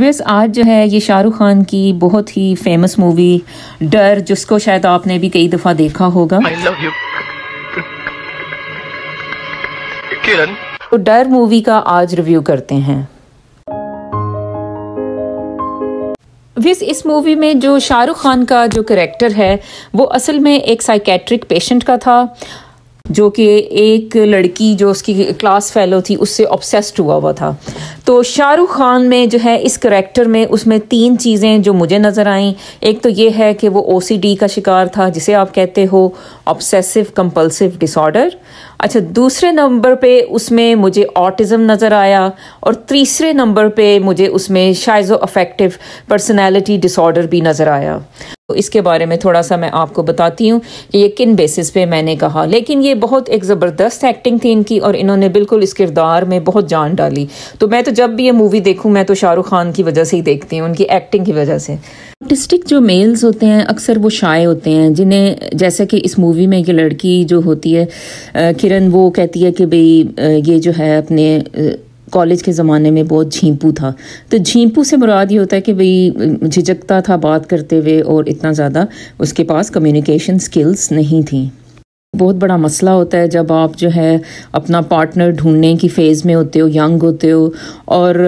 वेस आज जो है ये शाहरुख खान की बहुत ही फेमस मूवी डर जिसको शायद आपने भी कई दफा देखा होगा किरण तो डर मूवी का आज रिव्यू करते हैं विस इस मूवी में जो शाहरुख खान का जो करेक्टर है वो असल में एक साइकेट्रिक पेशेंट का था जो कि एक लड़की जो उसकी क्लास फेलो थी उससे ऑब्सेस्ड हुआ हुआ था तो शाहरुख खान में जो है इस करेक्टर में उसमें तीन चीज़ें जो मुझे नज़र आईं एक तो ये है कि वो ओ का शिकार था जिसे आप कहते हो ऑब्सेसिव कंपल्सिव डिसऑर्डर अच्छा दूसरे नंबर पे उसमें मुझे ऑटिज़म नज़र आया और तीसरे नंबर पे मुझे उसमें शाइज़ो अफेक्टिव पर्सनैलिटी डिसऑर्डर भी नज़र आया तो इसके बारे में थोड़ा सा मैं आपको बताती हूँ कि ये किन बेसिस पे मैंने कहा लेकिन ये बहुत एक ज़बरदस्त एक्टिंग थी इनकी और इन्होंने बिल्कुल इस किरदार में बहुत जान डाली तो मैं तो जब भी ये मूवी देखूँ मैं तो शाहरुख खान की वजह से ही देखती हूँ उनकी एक्टिंग की वजह से ऑटिस्टिक जो मेल्स होते हैं अक्सर वो शाये होते हैं जिन्हें जैसे कि इस मूवी में एक लड़की जो होती है किरण वो कहती है कि भई ये जो है अपने कॉलेज के ज़माने में बहुत झींपू था तो झींपू से मुराद ये होता है कि भई झिझकता था बात करते हुए और इतना ज़्यादा उसके पास कम्युनिकेशन स्किल्स नहीं थी बहुत बड़ा मसला होता है जब आप जो है अपना पार्टनर ढूंढने की फ़ेज़ में होते हो यंग होते हो और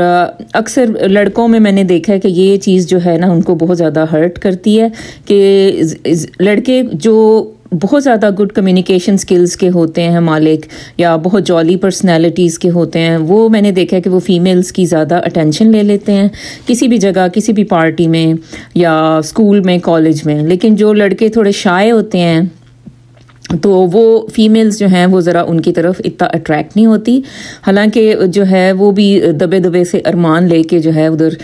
अक्सर लड़कों में मैंने देखा है कि ये चीज़ जो है ना उनको बहुत ज़्यादा हर्ट करती है कि लड़के जो बहुत ज़्यादा गुड कम्युनिकेशन स्किल्स के होते हैं मालिक या बहुत जॉली पर्सनैलिटीज़ के होते हैं वो मैंने देखा है कि वो फ़ीमेल्स की ज़्यादा अटेंशन ले लेते हैं किसी भी जगह किसी भी पार्टी में या स्कूल में कॉलेज में लेकिन जो लड़के थोड़े शाये होते हैं तो वो फीमेल्स जो हैं वो ज़रा उनकी तरफ इतना अट्रैक्ट नहीं होती हालांकि जो है वो भी दबे दबे से अरमान लेके जो है उधर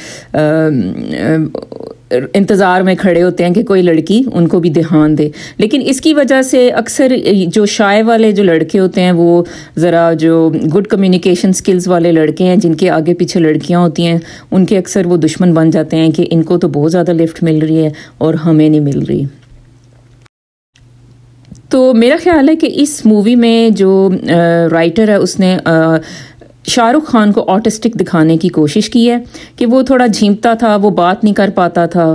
इंतज़ार में खड़े होते हैं कि कोई लड़की उनको भी ध्यान दे लेकिन इसकी वजह से अक्सर जो शाय वाले जो लड़के होते हैं वो ज़रा जो गुड कम्युनिकेशन स्किल्स वाले लड़के हैं जिनके आगे पीछे लड़कियां होती हैं उनके अक्सर वो दुश्मन बन जाते हैं कि इनको तो बहुत ज़्यादा लिफ्ट मिल रही है और हमें नहीं मिल रही तो मेरा ख्याल है कि इस मूवी में जो राइटर है उसने शाहरुख खान को ऑटिस्टिक दिखाने की कोशिश की है कि वो थोड़ा झीमता था वो बात नहीं कर पाता था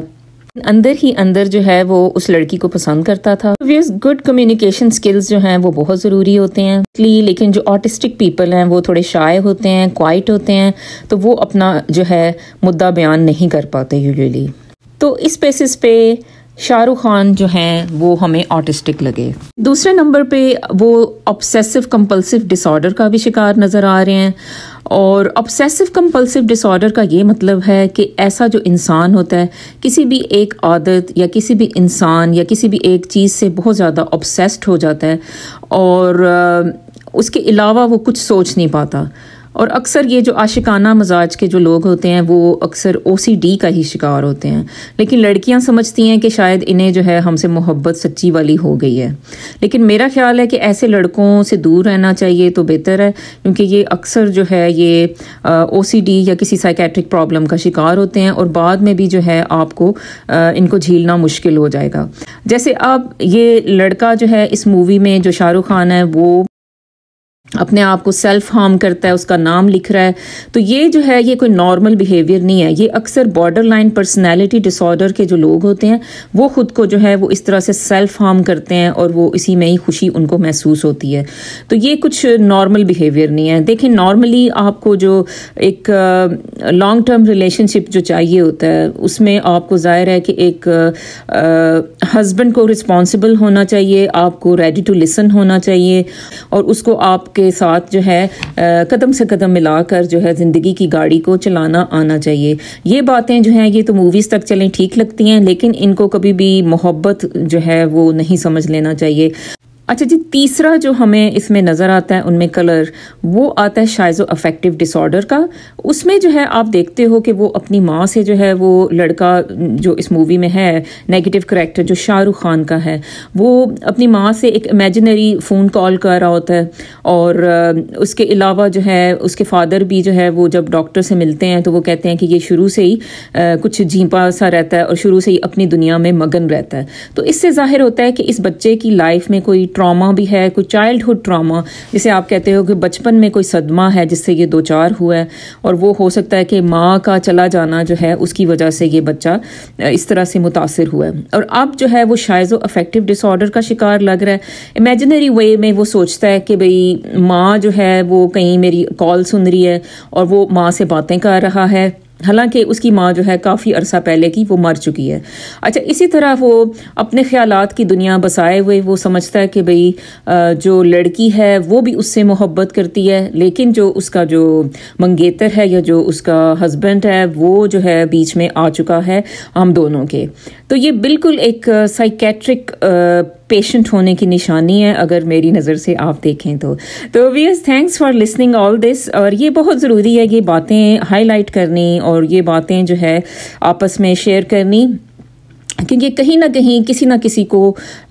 अंदर ही अंदर जो है वो उस लड़की को पसंद करता था गुड कम्युनिकेशन स्किल्स जो हैं वो बहुत ज़रूरी होते हैं लेकिन जो ऑटिस्टिक पीपल हैं वो थोड़े शाये होते हैं क्वाइट होते हैं तो वो अपना जो है मुद्दा बयान नहीं कर पाते यूजली तो इस बेसिस पे शाहरुख खान जो हैं वो हमें ऑटिस्टिक लगे दूसरे नंबर पे वो ऑब्सेसिव कंपल्सिव डिसऑर्डर का भी शिकार नज़र आ रहे हैं और ऑब्सेसिव कंपल्सिव डिसऑर्डर का ये मतलब है कि ऐसा जो इंसान होता है किसी भी एक आदत या किसी भी इंसान या किसी भी एक चीज़ से बहुत ज़्यादा ऑब्सेस्ड हो जाता है और उसके अलावा वो कुछ सोच नहीं पाता और अक्सर ये जो आशिकाना मजाज के जो लोग होते हैं वो अक्सर ओ का ही शिकार होते हैं लेकिन लड़कियां समझती हैं कि शायद इन्हें जो है हमसे मोहब्बत सच्ची वाली हो गई है लेकिन मेरा ख्याल है कि ऐसे लड़कों से दूर रहना चाहिए तो बेहतर है क्योंकि ये अक्सर जो है ये ओ या किसी साइकेट्रिक प्रॉब्लम का शिकार होते हैं और बाद में भी जो है आपको आ, इनको झीलना मुश्किल हो जाएगा जैसे अब ये लड़का जो है इस मूवी में जो शाहरुख खान है वो अपने आप को सेल्फ हार्म करता है उसका नाम लिख रहा है तो ये जो है ये कोई नॉर्मल बिहेवियर नहीं है ये अक्सर बॉर्डर लाइन पर्सनैलिटी डिसऑर्डर के जो लोग होते हैं वो ख़ुद को जो है वो इस तरह से सेल्फ हार्म करते हैं और वो इसी में ही खुशी उनको महसूस होती है तो ये कुछ नॉर्मल बिहेवियर नहीं है देखिए नॉर्मली आपको जो एक लॉन्ग टर्म रिलेशनशिप जो चाहिए होता है उसमें आपको ज़ाहिर है कि एक हस्बैंड को रिस्पॉन्सिबल होना चाहिए आपको रेडी टू लिसन होना चाहिए और उसको आपके के साथ जो है कदम से कदम मिलाकर जो है ज़िंदगी की गाड़ी को चलाना आना चाहिए ये बातें जो हैं ये तो मूवीज़ तक चलें ठीक लगती हैं लेकिन इनको कभी भी मोहब्बत जो है वो नहीं समझ लेना चाहिए अच्छा जी तीसरा जो हमें इसमें नज़र आता है उनमें कलर वो आता है शाइज़ो अफेक्टिव डिसऑर्डर का उसमें जो है आप देखते हो कि वो अपनी माँ से जो है वो लड़का जो इस मूवी में है नेगेटिव करेक्टर जो शाहरुख खान का है वो अपनी माँ से एक इमेजिनरी फ़ोन कॉल कर रहा होता है और उसके अलावा जो है उसके फादर भी जो है वो जब डॉक्टर से मिलते हैं तो वो कहते हैं कि ये शुरू से ही कुछ जीपा सा रहता है और शुरू से ही अपनी दुनिया में मगन रहता है तो इससे ज़ाहिर होता है कि इस बच्चे की लाइफ में कोई ट्रॉमा भी है कोई चाइल्डहुड ट्रॉमा जिसे आप कहते हो कि बचपन में कोई सदमा है जिससे ये दो चार हुआ है और वो हो सकता है कि माँ का चला जाना जो है उसकी वजह से ये बच्चा इस तरह से मुतासर हुआ है और अब जो है वो शायद वो अफेक्टिव डिसऑर्डर का शिकार लग रहा है इमेजिनरी वे में वो सोचता है कि भाई माँ जो है वो कहीं मेरी कॉल सुन रही है और वो माँ से बातें कर रहा है हालांकि उसकी माँ जो है काफ़ी अरसा पहले की वो मर चुकी है अच्छा इसी तरह वो अपने ख्याल की दुनिया बसाए हुए वो समझता है कि भाई जो लड़की है वो भी उससे मोहब्बत करती है लेकिन जो उसका जो मंगेतर है या जो उसका हस्बैंड है वो जो है बीच में आ चुका है हम दोनों के तो ये बिल्कुल एक साइकेट्रिक पेशेंट होने की निशानी है अगर मेरी नज़र से आप देखें तो तो वीयर्स thanks for listening all this और ये बहुत ज़रूरी है ये बातें हाईलाइट करनी और ये बातें जो है आपस में शेयर करनी क्योंकि कहीं ना कहीं किसी ना किसी को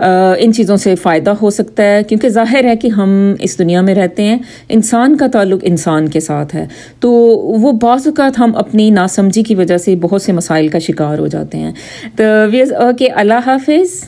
इन चीज़ों से फ़ायदा हो सकता है क्योंकि जाहिर है कि हम इस दुनिया में रहते हैं इंसान का ताल्लुक इंसान के साथ है तो वो बात हम अपनी नासमझी की वजह से बहुत से मसाइल का शिकार हो जाते हैं तो वीज़ ओके अल्लाह हाफिज़